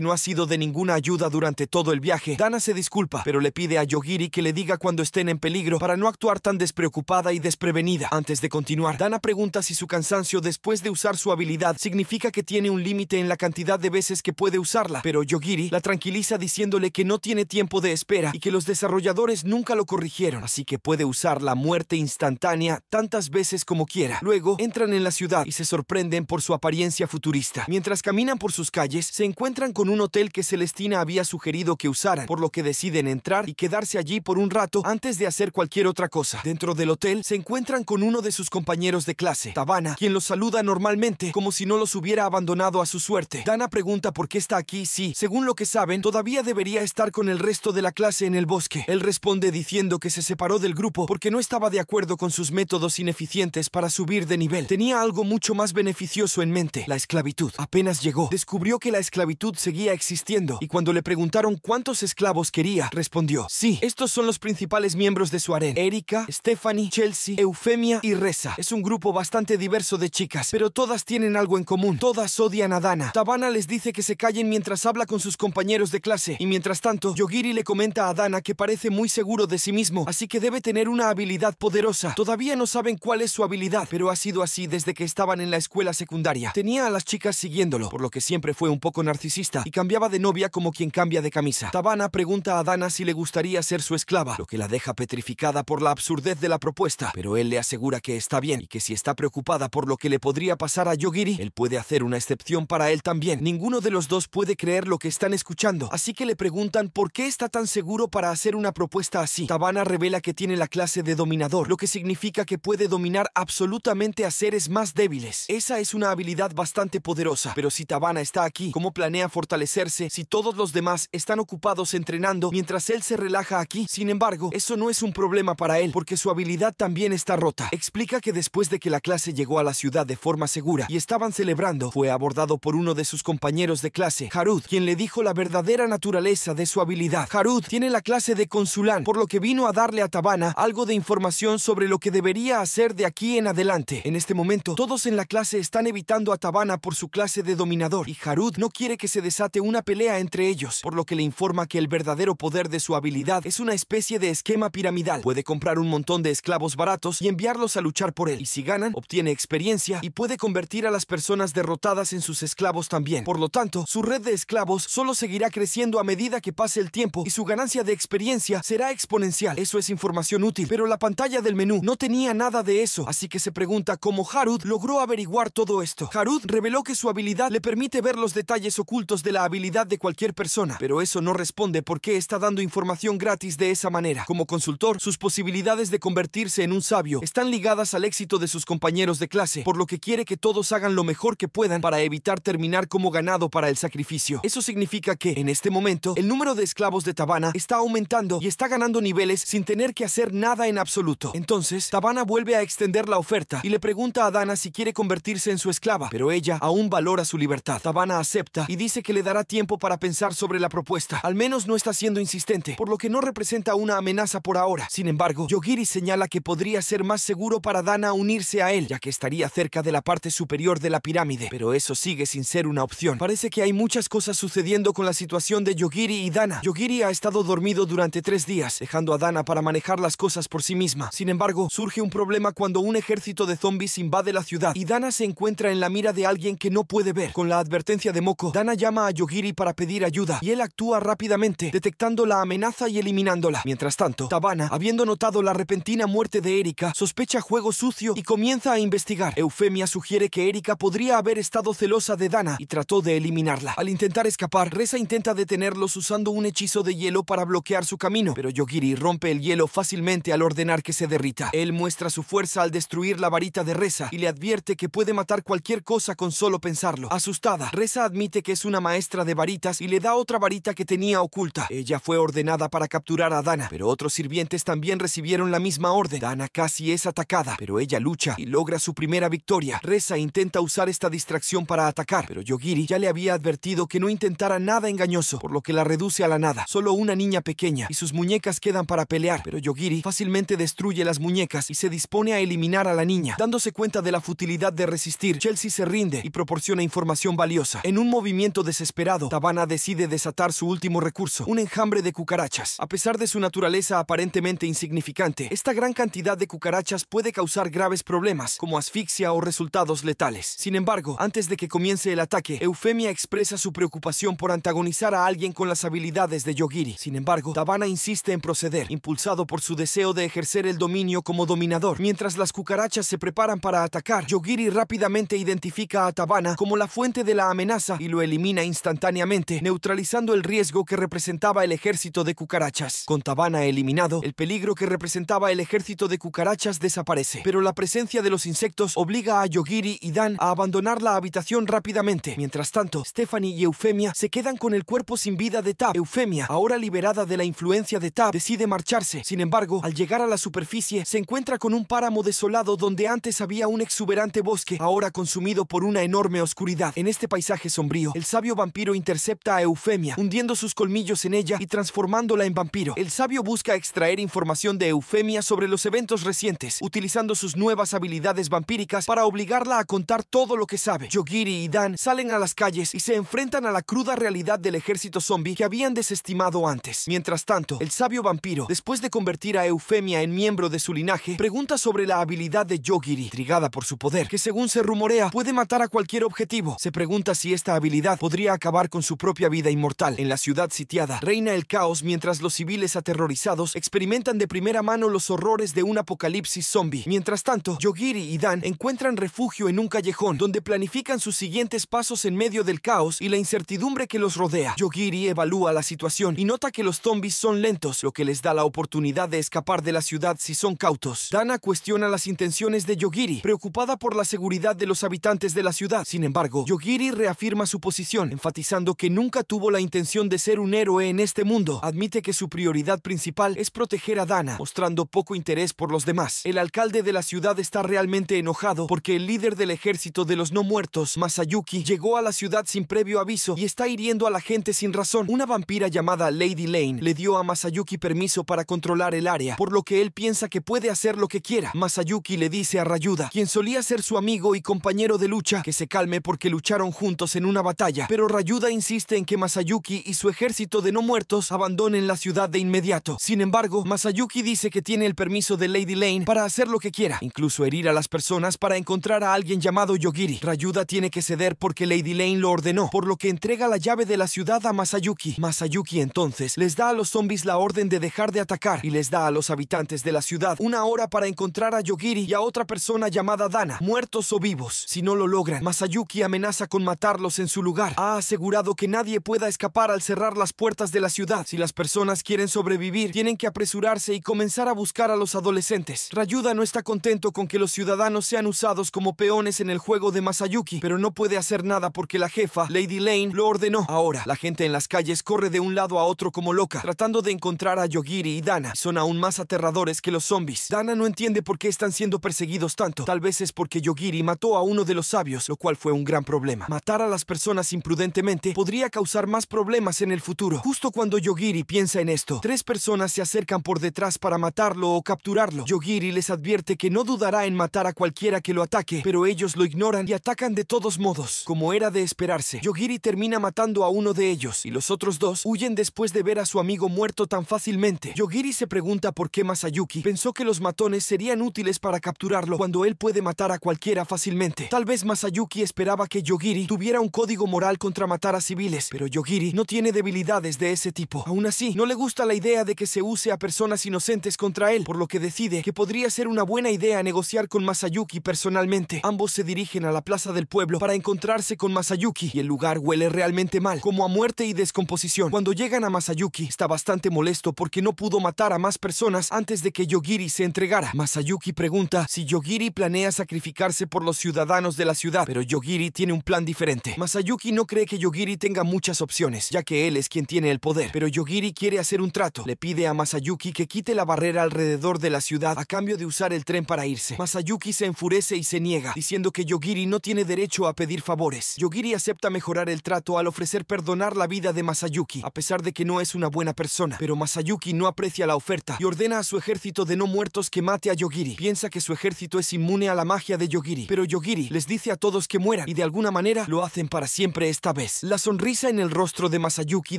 no ha sido de ninguna ayuda durante todo el viaje, Dana se disculpa, pero le pide a Yogiri que le diga cuando estén en peligro para no actuar tan despreocupada y desprevenida. Antes de continuar, Dana pregunta si su cansancio después de usar su habilidad significa que tiene un límite en la cantidad de veces que puede usarla, pero Yogiri la tranquiliza diciéndole que no tiene tiempo de espera y que los desarrolladores nunca lo corrigieron, así que puede usar la muerte instantánea tantas veces como quiera. Luego entran en la ciudad y se sorprenden por su apariencia futurista. Mientras caminan por sus calles, se encuentran con un hotel que Celestina había sugerido que usaran, por lo que deciden entrar y quedarse allí por un rato antes de hacer cualquier otra cosa. Dentro del hotel, se encuentran con uno de sus compañeros de clase, Tavana, quien los saluda normalmente, como si no los hubiera abandonado a su suerte. Dana pregunta por qué está aquí si, según lo que saben, todavía debería estar con el resto de la clase en el bosque. Él responde diciendo que se separó del grupo porque no estaba de acuerdo con sus métodos ineficientes para subir de nivel. Tenía algo mucho más beneficioso en mente esclavitud. Apenas llegó, descubrió que la esclavitud seguía existiendo y cuando le preguntaron cuántos esclavos quería, respondió, sí, estos son los principales miembros de su harén. Erika, Stephanie, Chelsea, Eufemia y Reza. Es un grupo bastante diverso de chicas, pero todas tienen algo en común. Todas odian a Dana. Tabana les dice que se callen mientras habla con sus compañeros de clase y mientras tanto, Yogiri le comenta a Dana que parece muy seguro de sí mismo, así que debe tener una habilidad poderosa. Todavía no saben cuál es su habilidad, pero ha sido así desde que estaban en la escuela secundaria. Tenía a las chicas siguiéndolo, por lo que siempre fue un poco narcisista y cambiaba de novia como quien cambia de camisa. Tabana pregunta a Dana si le gustaría ser su esclava, lo que la deja petrificada por la absurdez de la propuesta, pero él le asegura que está bien y que si está preocupada por lo que le podría pasar a Yogiri, él puede hacer una excepción para él también. Ninguno de los dos puede creer lo que están escuchando, así que le preguntan por qué está tan seguro para hacer una propuesta así. Tabana revela que tiene la clase de dominador, lo que significa que puede dominar absolutamente a seres más débiles. Esa es una habilidad bastante poderosa, pero si Tabana está aquí, ¿cómo planea fortalecerse si todos los demás están ocupados entrenando mientras él se relaja aquí? Sin embargo, eso no es un problema para él, porque su habilidad también está rota. Explica que después de que la clase llegó a la ciudad de forma segura y estaban celebrando, fue abordado por uno de sus compañeros de clase, Harud, quien le dijo la verdadera naturaleza de su habilidad. Harud tiene la clase de consulán, por lo que vino a darle a Tabana algo de información sobre lo que debería hacer de aquí en adelante. En este momento, todos en la clase están evitando a Tabana por su clase de dominador y Harud no quiere que se desate una pelea entre ellos, por lo que le informa que el verdadero poder de su habilidad es una especie de esquema piramidal. Puede comprar un montón de esclavos baratos y enviarlos a luchar por él, y si ganan, obtiene experiencia y puede convertir a las personas derrotadas en sus esclavos también. Por lo tanto, su red de esclavos solo seguirá creciendo a medida que pase el tiempo y su ganancia de experiencia será exponencial. Eso es información útil, pero la pantalla del menú no tenía nada de eso, así que se pregunta cómo Harud logró averiguar todo esto. Harud reveló que su habilidad le permite ver los detalles ocultos de la habilidad de cualquier persona, pero eso no responde por qué está dando información gratis de esa manera. Como consultor, sus posibilidades de convertirse en un sabio están ligadas al éxito de sus compañeros de clase, por lo que quiere que todos hagan lo mejor que puedan para evitar terminar como ganado para el sacrificio. Eso significa que, en este momento, el número de esclavos de Tabana está aumentando y está ganando niveles sin tener que hacer nada en absoluto. Entonces, Tabana vuelve a extender la oferta y le pregunta a Dana si quiere convertirse en su esclava, pero ella aún valora su libertad. Tavana acepta y dice que le dará tiempo para pensar sobre la propuesta. Al menos no está siendo insistente, por lo que no representa una amenaza por ahora. Sin embargo, Yogiri señala que podría ser más seguro para Dana unirse a él, ya que estaría cerca de la parte superior de la pirámide. Pero eso sigue sin ser una opción. Parece que hay muchas cosas sucediendo con la situación de Yogiri y Dana. Yogiri ha estado dormido durante tres días, dejando a Dana para manejar las cosas por sí misma. Sin embargo, surge un problema cuando un ejército de zombies invade la ciudad y Dana se encuentra en la mira de alguien que no puede ver. Con la advertencia de Moko, Dana llama a Yogiri para pedir ayuda y él actúa rápidamente, detectando la amenaza y eliminándola. Mientras tanto, Tabana, habiendo notado la repentina muerte de Erika, sospecha juego sucio y comienza a investigar. Eufemia sugiere que Erika podría haber estado celosa de Dana y trató de eliminarla. Al intentar escapar, Reza intenta detenerlos usando un hechizo de hielo para bloquear su camino, pero Yogiri rompe el hielo fácilmente al ordenar que se derrita. Él muestra su fuerza al destruir la varita de Reza y le advierte que puede matar cualquier cosa con solo pensarlo. Asustada, Reza admite que es una maestra de varitas y le da otra varita que tenía oculta. Ella fue ordenada para capturar a Dana, pero otros sirvientes también recibieron la misma orden. Dana casi es atacada, pero ella lucha y logra su primera victoria. Reza intenta usar esta distracción para atacar, pero Yogiri ya le había advertido que no intentara nada engañoso, por lo que la reduce a la nada. Solo una niña pequeña y sus muñecas quedan para pelear, pero Yogiri fácilmente destruye las muñecas y se dispone a eliminar a la niña. Dándose cuenta de la futilidad de resistir, Chelsea se ríe y proporciona información valiosa. En un movimiento desesperado, Tabana decide desatar su último recurso, un enjambre de cucarachas. A pesar de su naturaleza aparentemente insignificante, esta gran cantidad de cucarachas puede causar graves problemas, como asfixia o resultados letales. Sin embargo, antes de que comience el ataque, Eufemia expresa su preocupación por antagonizar a alguien con las habilidades de Yogiri. Sin embargo, Tabana insiste en proceder, impulsado por su deseo de ejercer el dominio como dominador. Mientras las cucarachas se preparan para atacar, Yogiri rápidamente identifica a Tabana como la fuente de la amenaza y lo elimina instantáneamente, neutralizando el riesgo que representaba el ejército de cucarachas. Con Tabana eliminado, el peligro que representaba el ejército de cucarachas desaparece, pero la presencia de los insectos obliga a Yogiri y Dan a abandonar la habitación rápidamente. Mientras tanto, Stephanie y Eufemia se quedan con el cuerpo sin vida de Tab. Eufemia, ahora liberada de la influencia de Tab, decide marcharse. Sin embargo, al llegar a la superficie, se encuentra con un páramo desolado donde antes había un exuberante bosque, ahora consumido por una enorme oscuridad. En este paisaje sombrío, el sabio vampiro intercepta a Eufemia, hundiendo sus colmillos en ella y transformándola en vampiro. El sabio busca extraer información de Eufemia sobre los eventos recientes, utilizando sus nuevas habilidades vampíricas para obligarla a contar todo lo que sabe. Yogiri y Dan salen a las calles y se enfrentan a la cruda realidad del ejército zombie que habían desestimado antes. Mientras tanto, el sabio vampiro, después de convertir a Eufemia en miembro de su linaje, pregunta sobre la habilidad de Yogiri, intrigada por su poder, que según se rumorea puede matar a cualquier objetivo. Se pregunta si esta habilidad podría acabar con su propia vida inmortal. En la ciudad sitiada reina el caos mientras los civiles aterrorizados experimentan de primera mano los horrores de un apocalipsis zombie. Mientras tanto, Yogiri y Dan encuentran refugio en un callejón donde planifican sus siguientes pasos en medio del caos y la incertidumbre que los rodea. Yogiri evalúa la situación y nota que los zombies son lentos, lo que les da la oportunidad de escapar de la ciudad si son cautos. Dana cuestiona las intenciones de Yogiri, preocupada por la seguridad de los habitantes de la ciudad. Sin embargo, Yogiri reafirma su posición, enfatizando que nunca tuvo la intención de ser un héroe en este mundo. Admite que su prioridad principal es proteger a Dana, mostrando poco interés por los demás. El alcalde de la ciudad está realmente enojado porque el líder del ejército de los no muertos, Masayuki, llegó a la ciudad sin previo aviso y está hiriendo a la gente sin razón. Una vampira llamada Lady Lane le dio a Masayuki permiso para controlar el área, por lo que él piensa que puede hacer lo que quiera. Masayuki le dice a Rayuda, quien solía ser su amigo y compañero de lucha, que se calme porque lucharon juntos en una batalla, pero Rayuda insiste en que Masayuki y su ejército de no muertos abandonen la ciudad de inmediato. Sin embargo, Masayuki dice que tiene el permiso de Lady Lane para hacer lo que quiera, incluso herir a las personas para encontrar a alguien llamado Yogiri. Rayuda tiene que ceder porque Lady Lane lo ordenó, por lo que entrega la llave de la ciudad a Masayuki. Masayuki entonces les da a los zombies la orden de dejar de atacar y les da a los habitantes de la ciudad una hora para encontrar a Yogiri y a otra persona llamada Dana, muertos o vivos. Si no lo logran. Masayuki amenaza con matarlos en su lugar. Ha asegurado que nadie pueda escapar al cerrar las puertas de la ciudad. Si las personas quieren sobrevivir, tienen que apresurarse y comenzar a buscar a los adolescentes. Rayuda no está contento con que los ciudadanos sean usados como peones en el juego de Masayuki, pero no puede hacer nada porque la jefa, Lady Lane, lo ordenó. Ahora, la gente en las calles corre de un lado a otro como loca, tratando de encontrar a Yogiri y Dana. Son aún más aterradores que los zombies. Dana no entiende por qué están siendo perseguidos tanto. Tal vez es porque Yogiri mató a uno de los lo cual fue un gran problema. Matar a las personas imprudentemente podría causar más problemas en el futuro. Justo cuando Yogiri piensa en esto, tres personas se acercan por detrás para matarlo o capturarlo. Yogiri les advierte que no dudará en matar a cualquiera que lo ataque, pero ellos lo ignoran y atacan de todos modos. Como era de esperarse, Yogiri termina matando a uno de ellos y los otros dos huyen después de ver a su amigo muerto tan fácilmente. Yogiri se pregunta por qué Masayuki pensó que los matones serían útiles para capturarlo cuando él puede matar a cualquiera fácilmente. Tal vez Masayuki esperaba que Yogiri tuviera un código moral contra matar a civiles, pero Yogiri no tiene debilidades de ese tipo. Aún así, no le gusta la idea de que se use a personas inocentes contra él, por lo que decide que podría ser una buena idea negociar con Masayuki personalmente. Ambos se dirigen a la plaza del pueblo para encontrarse con Masayuki y el lugar huele realmente mal, como a muerte y descomposición. Cuando llegan a Masayuki, está bastante molesto porque no pudo matar a más personas antes de que Yogiri se entregara. Masayuki pregunta si Yogiri planea sacrificarse por los ciudadanos de la ciudad ciudad, pero Yogiri tiene un plan diferente. Masayuki no cree que Yogiri tenga muchas opciones, ya que él es quien tiene el poder, pero Yogiri quiere hacer un trato. Le pide a Masayuki que quite la barrera alrededor de la ciudad a cambio de usar el tren para irse. Masayuki se enfurece y se niega, diciendo que Yogiri no tiene derecho a pedir favores. Yogiri acepta mejorar el trato al ofrecer perdonar la vida de Masayuki, a pesar de que no es una buena persona, pero Masayuki no aprecia la oferta y ordena a su ejército de no muertos que mate a Yogiri. Piensa que su ejército es inmune a la magia de Yogiri, pero Yogiri les dice a todos que mueran y de alguna manera lo hacen para siempre esta vez. La sonrisa en el rostro de Masayuki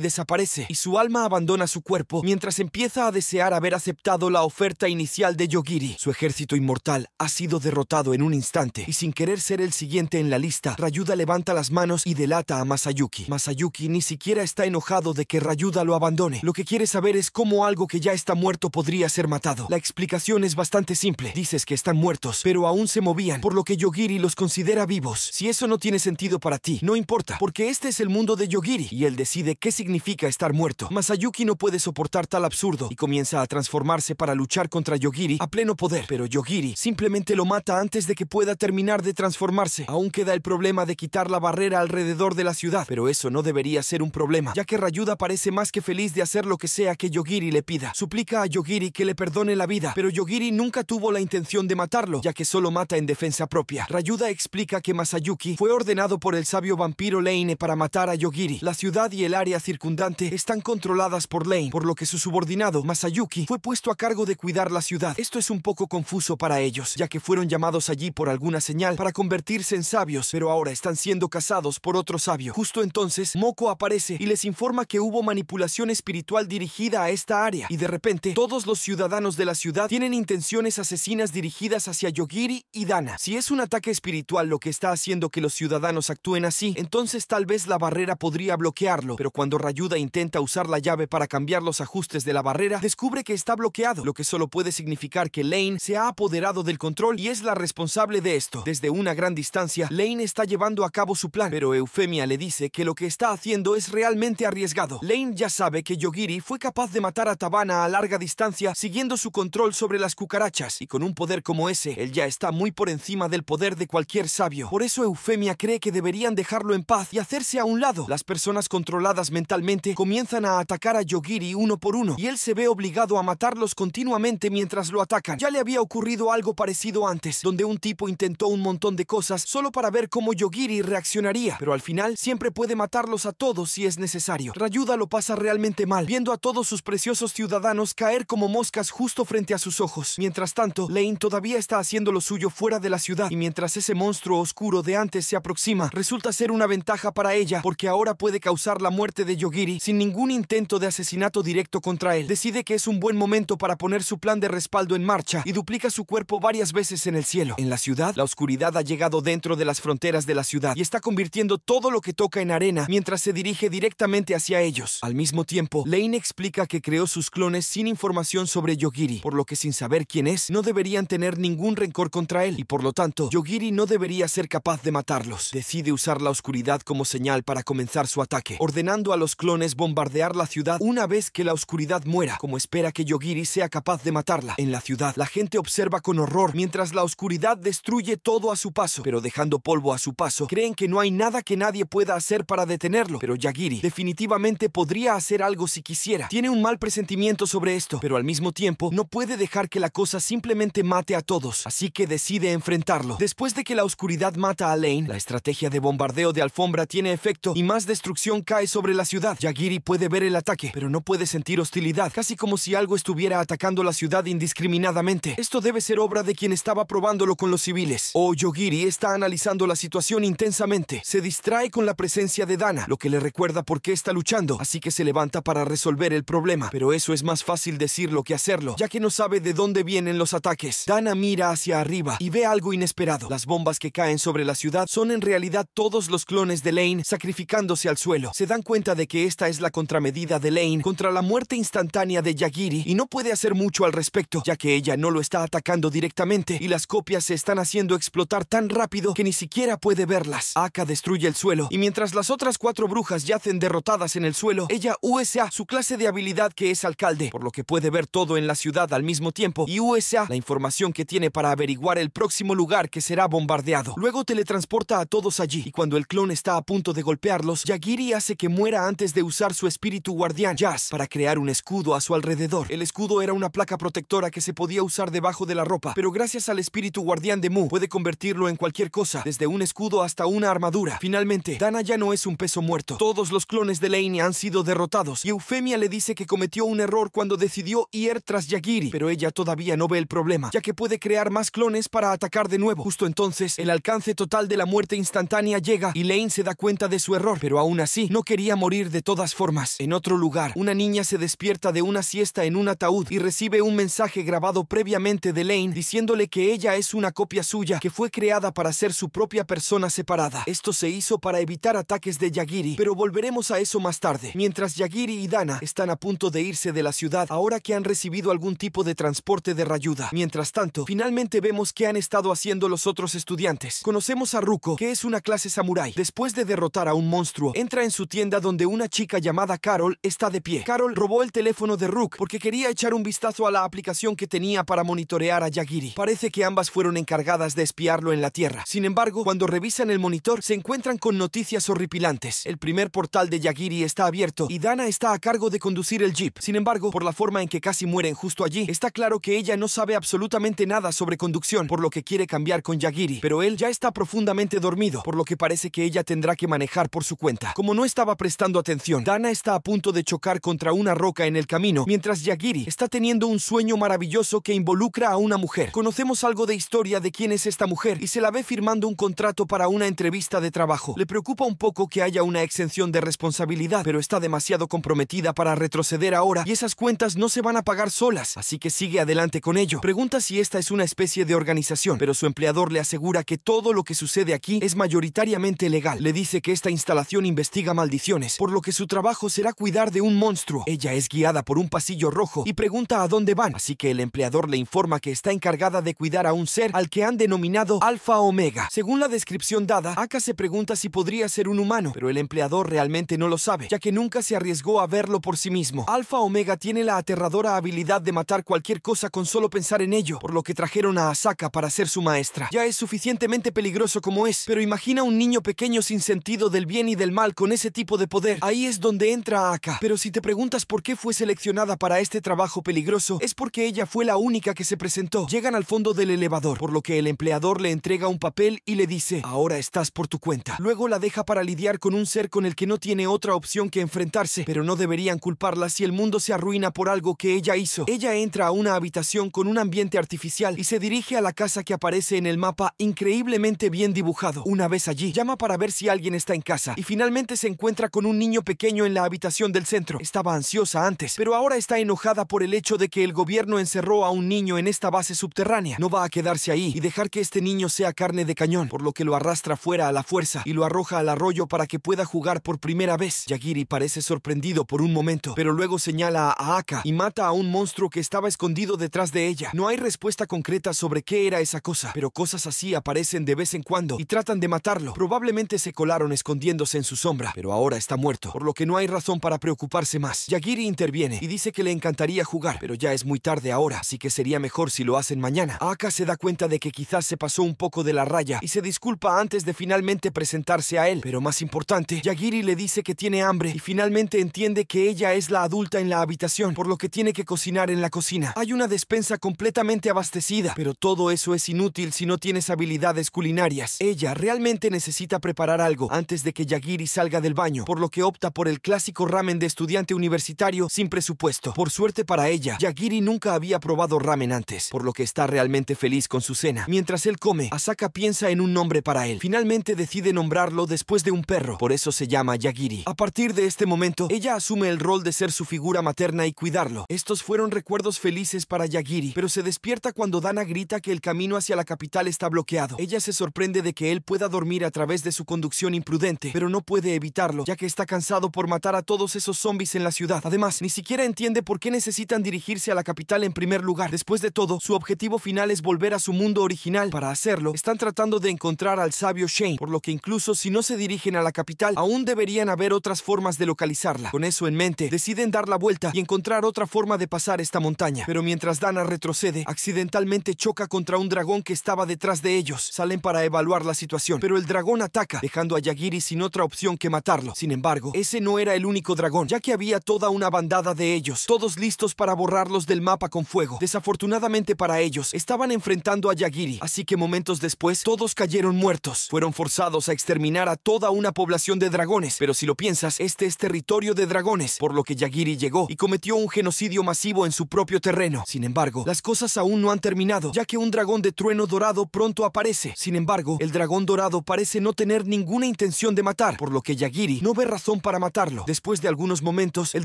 desaparece y su alma abandona su cuerpo mientras empieza a desear haber aceptado la oferta inicial de Yogiri. Su ejército inmortal ha sido derrotado en un instante y sin querer ser el siguiente en la lista, Rayuda levanta las manos y delata a Masayuki. Masayuki ni siquiera está enojado de que Rayuda lo abandone. Lo que quiere saber es cómo algo que ya está muerto podría ser matado. La explicación es bastante simple. Dices que están muertos, pero aún se movían, por lo que Yogiri los considera vivos. Si eso no tiene sentido para ti, no importa, porque este es el mundo de Yogiri y él decide qué significa estar muerto. Masayuki no puede soportar tal absurdo y comienza a transformarse para luchar contra Yogiri a pleno poder, pero Yogiri simplemente lo mata antes de que pueda terminar de transformarse. Aún queda el problema de quitar la barrera alrededor de la ciudad, pero eso no debería ser un problema, ya que Rayuda parece más que feliz de hacer lo que sea que Yogiri le pida. Suplica a Yogiri que le perdone la vida, pero Yogiri nunca tuvo la intención de matarlo, ya que solo mata en defensa propia. Rayuda explica que Masayuki fue ordenado por el sabio vampiro Lane para matar a Yogiri. La ciudad y el área circundante están controladas por Lane, por lo que su subordinado, Masayuki, fue puesto a cargo de cuidar la ciudad. Esto es un poco confuso para ellos, ya que fueron llamados allí por alguna señal para convertirse en sabios, pero ahora están siendo cazados por otro sabio. Justo entonces, Moko aparece y les informa que hubo manipulación espiritual dirigida a esta área, y de repente, todos los ciudadanos de la ciudad tienen intenciones asesinas dirigidas hacia Yogiri y Dana. Si es un ataque espiritual, lo que está haciendo que los ciudadanos actúen así, entonces tal vez la barrera podría bloquearlo, pero cuando Rayuda intenta usar la llave para cambiar los ajustes de la barrera, descubre que está bloqueado, lo que solo puede significar que Lane se ha apoderado del control y es la responsable de esto. Desde una gran distancia, Lane está llevando a cabo su plan, pero Eufemia le dice que lo que está haciendo es realmente arriesgado. Lane ya sabe que Yogiri fue capaz de matar a Tabana a larga distancia siguiendo su control sobre las cucarachas, y con un poder como ese, él ya está muy por encima del poder de cualquier por eso Eufemia cree que deberían dejarlo en paz y hacerse a un lado. Las personas controladas mentalmente comienzan a atacar a Yogiri uno por uno y él se ve obligado a matarlos continuamente mientras lo atacan. Ya le había ocurrido algo parecido antes, donde un tipo intentó un montón de cosas solo para ver cómo Yogiri reaccionaría, pero al final siempre puede matarlos a todos si es necesario. Rayuda lo pasa realmente mal, viendo a todos sus preciosos ciudadanos caer como moscas justo frente a sus ojos. Mientras tanto, Lane todavía está haciendo lo suyo fuera de la ciudad y mientras ese monstruo oscuro de antes se aproxima. Resulta ser una ventaja para ella porque ahora puede causar la muerte de Yogiri sin ningún intento de asesinato directo contra él. Decide que es un buen momento para poner su plan de respaldo en marcha y duplica su cuerpo varias veces en el cielo. En la ciudad, la oscuridad ha llegado dentro de las fronteras de la ciudad y está convirtiendo todo lo que toca en arena mientras se dirige directamente hacia ellos. Al mismo tiempo, Lane explica que creó sus clones sin información sobre Yogiri, por lo que sin saber quién es, no deberían tener ningún rencor contra él y por lo tanto, Yogiri no debería ser capaz de matarlos. Decide usar la oscuridad como señal para comenzar su ataque, ordenando a los clones bombardear la ciudad una vez que la oscuridad muera, como espera que Yogiri sea capaz de matarla. En la ciudad, la gente observa con horror mientras la oscuridad destruye todo a su paso, pero dejando polvo a su paso, creen que no hay nada que nadie pueda hacer para detenerlo. Pero Yagiri definitivamente podría hacer algo si quisiera. Tiene un mal presentimiento sobre esto, pero al mismo tiempo no puede dejar que la cosa simplemente mate a todos, así que decide enfrentarlo. Después de que la oscuridad mata a Lane, la estrategia de bombardeo de alfombra tiene efecto y más destrucción cae sobre la ciudad. Yagiri puede ver el ataque, pero no puede sentir hostilidad, casi como si algo estuviera atacando la ciudad indiscriminadamente. Esto debe ser obra de quien estaba probándolo con los civiles. Oh, Yogiri está analizando la situación intensamente. Se distrae con la presencia de Dana, lo que le recuerda por qué está luchando, así que se levanta para resolver el problema. Pero eso es más fácil decirlo que hacerlo, ya que no sabe de dónde vienen los ataques. Dana mira hacia arriba y ve algo inesperado. Las bombas que caen sobre la ciudad son en realidad todos los clones de Lane sacrificándose al suelo. Se dan cuenta de que esta es la contramedida de Lane contra la muerte instantánea de Yagiri y no puede hacer mucho al respecto, ya que ella no lo está atacando directamente y las copias se están haciendo explotar tan rápido que ni siquiera puede verlas. Aka destruye el suelo y mientras las otras cuatro brujas yacen derrotadas en el suelo, ella USA su clase de habilidad que es alcalde, por lo que puede ver todo en la ciudad al mismo tiempo y USA la información que tiene para averiguar el próximo lugar que será bombardeado. Luego teletransporta a todos allí, y cuando el clon está a punto de golpearlos, Yagiri hace que muera antes de usar su espíritu guardián, Jazz, para crear un escudo a su alrededor. El escudo era una placa protectora que se podía usar debajo de la ropa, pero gracias al espíritu guardián de Mu, puede convertirlo en cualquier cosa, desde un escudo hasta una armadura. Finalmente, Dana ya no es un peso muerto. Todos los clones de Lane han sido derrotados, y Eufemia le dice que cometió un error cuando decidió ir tras Yagiri, pero ella todavía no ve el problema, ya que puede crear más clones para atacar de nuevo. Justo entonces, el alcance total de la muerte instantánea llega y Lane se da cuenta de su error, pero aún así no quería morir de todas formas. En otro lugar, una niña se despierta de una siesta en un ataúd y recibe un mensaje grabado previamente de Lane diciéndole que ella es una copia suya que fue creada para ser su propia persona separada. Esto se hizo para evitar ataques de Yagiri, pero volveremos a eso más tarde. Mientras Yagiri y Dana están a punto de irse de la ciudad ahora que han recibido algún tipo de transporte de Rayuda. Mientras tanto, finalmente vemos qué han estado haciendo los otros estudiantes Conocemos a Ruko, que es una clase samurái. Después de derrotar a un monstruo, entra en su tienda donde una chica llamada Carol está de pie. Carol robó el teléfono de Ruk porque quería echar un vistazo a la aplicación que tenía para monitorear a Yagiri. Parece que ambas fueron encargadas de espiarlo en la Tierra. Sin embargo, cuando revisan el monitor, se encuentran con noticias horripilantes. El primer portal de Yagiri está abierto y Dana está a cargo de conducir el jeep. Sin embargo, por la forma en que casi mueren justo allí, está claro que ella no sabe absolutamente nada sobre conducción, por lo que quiere cambiar con Yagiri, pero él ya está profundamente dormido, por lo que parece que ella tendrá que manejar por su cuenta. Como no estaba prestando atención, Dana está a punto de chocar contra una roca en el camino, mientras Yagiri está teniendo un sueño maravilloso que involucra a una mujer. Conocemos algo de historia de quién es esta mujer y se la ve firmando un contrato para una entrevista de trabajo. Le preocupa un poco que haya una exención de responsabilidad, pero está demasiado comprometida para retroceder ahora y esas cuentas no se van a pagar solas, así que sigue adelante con ello. Pregunta si esta es una especie de organización, pero su empleador le asegura que todo lo que sucede aquí es mayoritariamente legal. Le dice que esta instalación investiga maldiciones, por lo que su trabajo será cuidar de un monstruo. Ella es guiada por un pasillo rojo y pregunta a dónde van, así que el empleador le informa que está encargada de cuidar a un ser al que han denominado Alfa Omega. Según la descripción dada, Aka se pregunta si podría ser un humano, pero el empleador realmente no lo sabe, ya que nunca se arriesgó a verlo por sí mismo. Alfa Omega tiene la aterradora habilidad de matar cualquier cosa con solo pensar en ello, por lo que trajeron a Asaka para ser su maestra. Ya es suficientemente peligroso como es, pero imagina un niño pequeño sin sentido del bien y del mal con ese tipo de poder. Ahí es donde entra Aka. Pero si te preguntas por qué fue seleccionada para este trabajo peligroso, es porque ella fue la única que se presentó. Llegan al fondo del elevador, por lo que el empleador le entrega un papel y le dice, ahora estás por tu cuenta. Luego la deja para lidiar con un ser con el que no tiene otra opción que enfrentarse, pero no deberían culparla si el mundo se arruina por algo que ella hizo. Ella entra a una habitación con un ambiente artificial y se dirige a la casa que aparece en el mapa increíble increíblemente bien dibujado. Una vez allí, llama para ver si alguien está en casa y finalmente se encuentra con un niño pequeño en la habitación del centro. Estaba ansiosa antes, pero ahora está enojada por el hecho de que el gobierno encerró a un niño en esta base subterránea. No va a quedarse ahí y dejar que este niño sea carne de cañón, por lo que lo arrastra fuera a la fuerza y lo arroja al arroyo para que pueda jugar por primera vez. Yagiri parece sorprendido por un momento, pero luego señala a Aka y mata a un monstruo que estaba escondido detrás de ella. No hay respuesta concreta sobre qué era esa cosa, pero cosas así aparecen de vez en cuando y tratan de matarlo. Probablemente se colaron escondiéndose en su sombra, pero ahora está muerto, por lo que no hay razón para preocuparse más. Yagiri interviene y dice que le encantaría jugar, pero ya es muy tarde ahora, así que sería mejor si lo hacen mañana. Aka se da cuenta de que quizás se pasó un poco de la raya y se disculpa antes de finalmente presentarse a él. Pero más importante, Yagiri le dice que tiene hambre y finalmente entiende que ella es la adulta en la habitación, por lo que tiene que cocinar en la cocina. Hay una despensa completamente abastecida, pero todo eso es inútil si no tienes habilidades culinarias. Ella realmente necesita preparar algo antes de que Yagiri salga del baño, por lo que opta por el clásico ramen de estudiante universitario sin presupuesto. Por suerte para ella, Yagiri nunca había probado ramen antes, por lo que está realmente feliz con su cena. Mientras él come, Asaka piensa en un nombre para él. Finalmente decide nombrarlo después de un perro, por eso se llama Yagiri. A partir de este momento, ella asume el rol de ser su figura materna y cuidarlo. Estos fueron recuerdos felices para Yagiri, pero se despierta cuando Dana grita que el camino hacia la capital está bloqueado. Ella se sorprende de que él pueda dormir a través de su conducción imprudente, pero no puede evitarlo, ya que está cansado por matar a todos esos zombies en la ciudad. Además, ni siquiera entiende por qué necesitan dirigirse a la capital en primer lugar. Después de todo, su objetivo final es volver a su mundo original. Para hacerlo, están tratando de encontrar al sabio Shane, por lo que incluso si no se dirigen a la capital, aún deberían haber otras formas de localizarla. Con eso en mente, deciden dar la vuelta y encontrar otra forma de pasar esta montaña. Pero mientras Dana retrocede, accidentalmente choca contra un dragón que estaba detrás de ellos salen para evaluar la situación, pero el dragón ataca, dejando a Yagiri sin otra opción que matarlo. Sin embargo, ese no era el único dragón, ya que había toda una bandada de ellos, todos listos para borrarlos del mapa con fuego. Desafortunadamente para ellos, estaban enfrentando a Yagiri, así que momentos después, todos cayeron muertos. Fueron forzados a exterminar a toda una población de dragones, pero si lo piensas, este es territorio de dragones, por lo que Yagiri llegó y cometió un genocidio masivo en su propio terreno. Sin embargo, las cosas aún no han terminado, ya que un dragón de trueno dorado pronto aparece sin embargo, el dragón dorado parece no tener ninguna intención de matar, por lo que Yagiri no ve razón para matarlo. Después de algunos momentos, el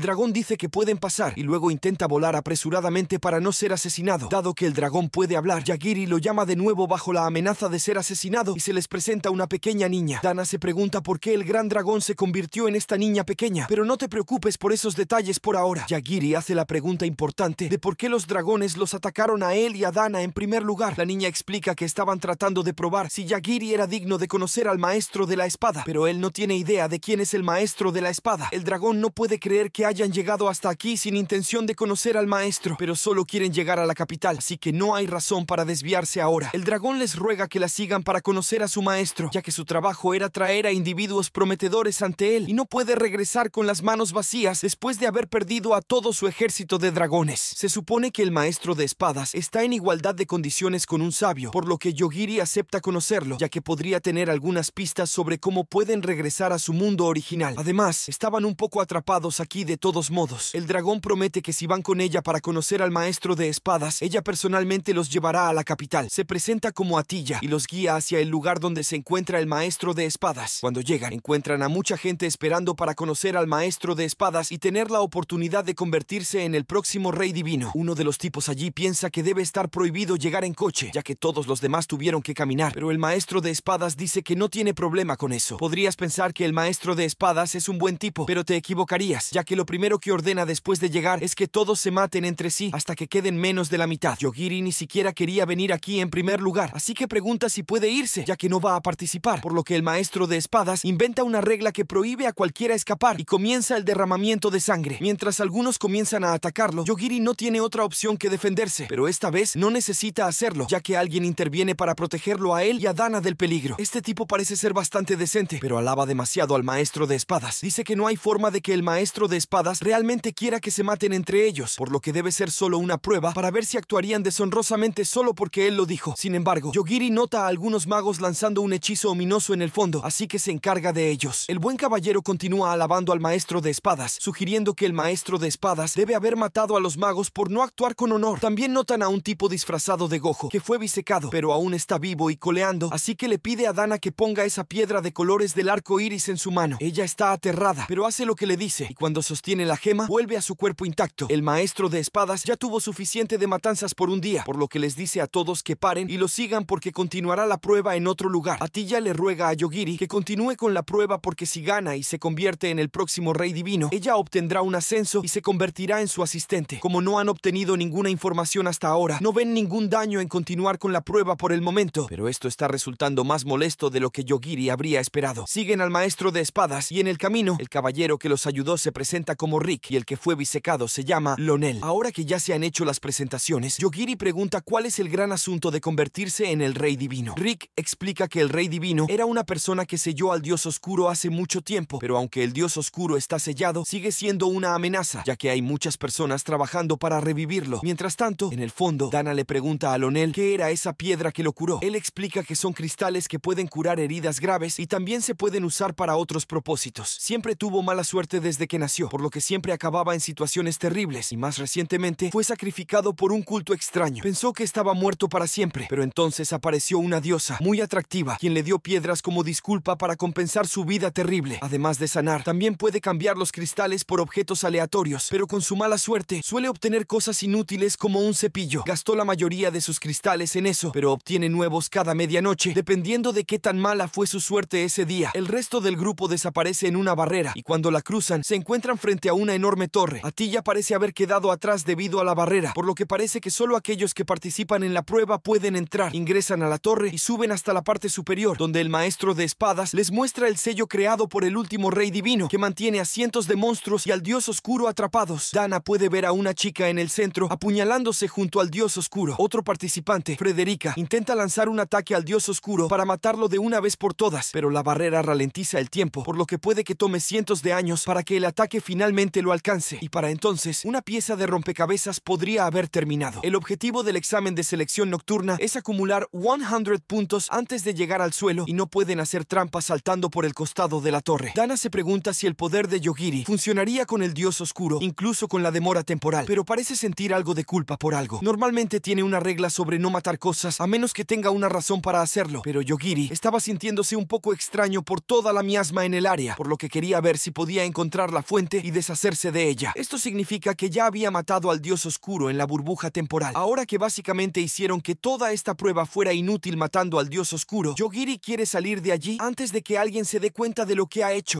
dragón dice que pueden pasar y luego intenta volar apresuradamente para no ser asesinado. Dado que el dragón puede hablar, Yagiri lo llama de nuevo bajo la amenaza de ser asesinado y se les presenta una pequeña niña. Dana se pregunta por qué el gran dragón se convirtió en esta niña pequeña, pero no te preocupes por esos detalles por ahora. Yagiri hace la pregunta importante de por qué los dragones los atacaron a él y a Dana en primer lugar. La niña explica que estaban tratando de probar si Yagiri era digno de conocer al maestro de la espada, pero él no tiene idea de quién es el maestro de la espada. El dragón no puede creer que hayan llegado hasta aquí sin intención de conocer al maestro, pero solo quieren llegar a la capital, así que no hay razón para desviarse ahora. El dragón les ruega que la sigan para conocer a su maestro, ya que su trabajo era traer a individuos prometedores ante él y no puede regresar con las manos vacías después de haber perdido a todo su ejército de dragones. Se supone que el maestro de espadas está en igualdad de condiciones con un sabio, por lo que Yogiri hace a conocerlo, ya que podría tener algunas pistas sobre cómo pueden regresar a su mundo original. Además, estaban un poco atrapados aquí de todos modos. El dragón promete que si van con ella para conocer al maestro de espadas, ella personalmente los llevará a la capital. Se presenta como Atilla y los guía hacia el lugar donde se encuentra el maestro de espadas. Cuando llegan, encuentran a mucha gente esperando para conocer al maestro de espadas y tener la oportunidad de convertirse en el próximo rey divino. Uno de los tipos allí piensa que debe estar prohibido llegar en coche, ya que todos los demás tuvieron que caminar pero el maestro de espadas dice que no tiene problema con eso. Podrías pensar que el maestro de espadas es un buen tipo, pero te equivocarías, ya que lo primero que ordena después de llegar es que todos se maten entre sí hasta que queden menos de la mitad. Yogiri ni siquiera quería venir aquí en primer lugar, así que pregunta si puede irse, ya que no va a participar, por lo que el maestro de espadas inventa una regla que prohíbe a cualquiera escapar y comienza el derramamiento de sangre. Mientras algunos comienzan a atacarlo, Yogiri no tiene otra opción que defenderse, pero esta vez no necesita hacerlo, ya que alguien interviene para protegerlo a él y a Dana del peligro. Este tipo parece ser bastante decente, pero alaba demasiado al maestro de espadas. Dice que no hay forma de que el maestro de espadas realmente quiera que se maten entre ellos, por lo que debe ser solo una prueba para ver si actuarían deshonrosamente solo porque él lo dijo. Sin embargo, Yogiri nota a algunos magos lanzando un hechizo ominoso en el fondo, así que se encarga de ellos. El buen caballero continúa alabando al maestro de espadas, sugiriendo que el maestro de espadas debe haber matado a los magos por no actuar con honor. También notan a un tipo disfrazado de gojo, que fue bisecado, pero aún está vivo y coleando, así que le pide a Dana que ponga esa piedra de colores del arco iris en su mano. Ella está aterrada, pero hace lo que le dice, y cuando sostiene la gema, vuelve a su cuerpo intacto. El maestro de espadas ya tuvo suficiente de matanzas por un día, por lo que les dice a todos que paren y lo sigan porque continuará la prueba en otro lugar. Atilla le ruega a Yogiri que continúe con la prueba porque si gana y se convierte en el próximo rey divino, ella obtendrá un ascenso y se convertirá en su asistente. Como no han obtenido ninguna información hasta ahora, no ven ningún daño en continuar con la prueba por el momento, pero pero esto está resultando más molesto de lo que Yogiri habría esperado. Siguen al maestro de espadas y en el camino, el caballero que los ayudó se presenta como Rick y el que fue bisecado se llama Lonel. Ahora que ya se han hecho las presentaciones, Yogiri pregunta cuál es el gran asunto de convertirse en el rey divino. Rick explica que el rey divino era una persona que selló al dios oscuro hace mucho tiempo, pero aunque el dios oscuro está sellado, sigue siendo una amenaza, ya que hay muchas personas trabajando para revivirlo. Mientras tanto, en el fondo, Dana le pregunta a Lonel qué era esa piedra que lo curó explica que son cristales que pueden curar heridas graves y también se pueden usar para otros propósitos. Siempre tuvo mala suerte desde que nació, por lo que siempre acababa en situaciones terribles y más recientemente fue sacrificado por un culto extraño. Pensó que estaba muerto para siempre, pero entonces apareció una diosa muy atractiva quien le dio piedras como disculpa para compensar su vida terrible. Además de sanar, también puede cambiar los cristales por objetos aleatorios, pero con su mala suerte suele obtener cosas inútiles como un cepillo. Gastó la mayoría de sus cristales en eso, pero obtiene nuevos cada medianoche, dependiendo de qué tan mala fue su suerte ese día. El resto del grupo desaparece en una barrera y cuando la cruzan se encuentran frente a una enorme torre. Atilla parece haber quedado atrás debido a la barrera, por lo que parece que solo aquellos que participan en la prueba pueden entrar. Ingresan a la torre y suben hasta la parte superior, donde el maestro de espadas les muestra el sello creado por el último rey divino, que mantiene a cientos de monstruos y al dios oscuro atrapados. Dana puede ver a una chica en el centro apuñalándose junto al dios oscuro. Otro participante, Frederica, intenta lanzar una ataque al dios oscuro para matarlo de una vez por todas, pero la barrera ralentiza el tiempo, por lo que puede que tome cientos de años para que el ataque finalmente lo alcance, y para entonces una pieza de rompecabezas podría haber terminado. El objetivo del examen de selección nocturna es acumular 100 puntos antes de llegar al suelo y no pueden hacer trampas saltando por el costado de la torre. Dana se pregunta si el poder de Yogiri funcionaría con el dios oscuro, incluso con la demora temporal, pero parece sentir algo de culpa por algo. Normalmente tiene una regla sobre no matar cosas a menos que tenga una razón para hacerlo, pero Yogiri estaba sintiéndose un poco extraño por toda la miasma en el área, por lo que quería ver si podía encontrar la fuente y deshacerse de ella. Esto significa que ya había matado al dios oscuro en la burbuja temporal. Ahora que básicamente hicieron que toda esta prueba fuera inútil matando al dios oscuro, Yogiri quiere salir de allí antes de que alguien se dé cuenta de lo que ha hecho.